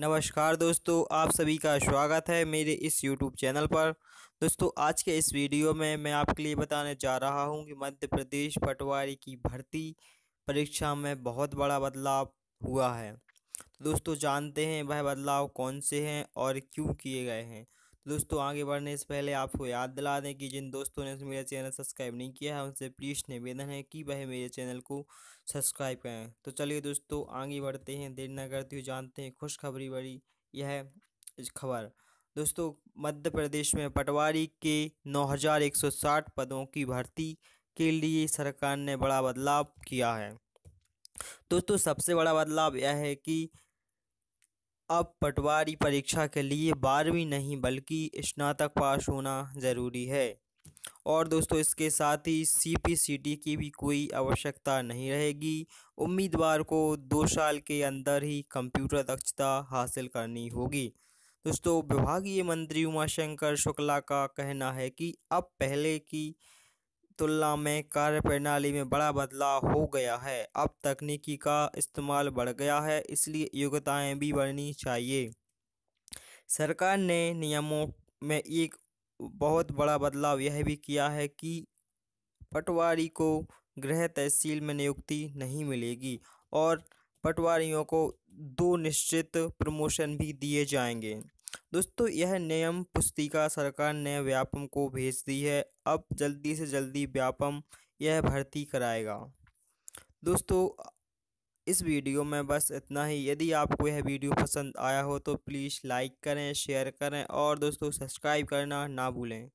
नमस्कार दोस्तों आप सभी का स्वागत है मेरे इस यूट्यूब चैनल पर दोस्तों आज के इस वीडियो में मैं आपके लिए बताने जा रहा हूं कि मध्य प्रदेश पटवारी की भर्ती परीक्षा में बहुत बड़ा बदलाव हुआ है दोस्तों जानते हैं वह बदलाव कौन से हैं और क्यों किए गए हैं दोस्तों आगे बढ़ने से पहले आपको याद दिला दें कि जिन दोस्तों ने मेरे चैनल सब्सक्राइब नहीं किया है उनसे प्लीज़ निवेदन है कि वह मेरे चैनल को सब्सक्राइब करें तो चलिए दोस्तों आगे बढ़ते हैं देर न करते हुए जानते हैं खुशखबरी बड़ी यह खबर दोस्तों मध्य प्रदेश में पटवारी के नौ पदों की भर्ती के लिए सरकार ने बड़ा बदलाव किया है दोस्तों सबसे बड़ा बदलाव यह है कि अब पटवारी परीक्षा के लिए बारहवीं नहीं बल्कि स्नातक पास होना ज़रूरी है और दोस्तों इसके साथ ही सीपीसीटी की भी कोई आवश्यकता नहीं रहेगी उम्मीदवार को दो साल के अंदर ही कंप्यूटर दक्षता हासिल करनी होगी दोस्तों विभागीय मंत्री उमाशंकर शुक्ला का कहना है कि अब पहले की तुलना में कार्यप्रणाली में बड़ा बदलाव हो गया है अब तकनीकी का इस्तेमाल बढ़ गया है इसलिए योग्यताएं भी बढ़नी चाहिए सरकार ने नियमों में एक बहुत बड़ा बदलाव यह भी किया है कि पटवारी को गृह तहसील में नियुक्ति नहीं मिलेगी और पटवारियों को दो निश्चित प्रमोशन भी दिए जाएंगे दोस्तों यह नियम पुस्तिका सरकार ने व्यापम को भेज दी है अब जल्दी से जल्दी व्यापम यह भर्ती कराएगा दोस्तों इस वीडियो में बस इतना ही यदि आपको यह वीडियो पसंद आया हो तो प्लीज़ लाइक करें शेयर करें और दोस्तों सब्सक्राइब करना ना भूलें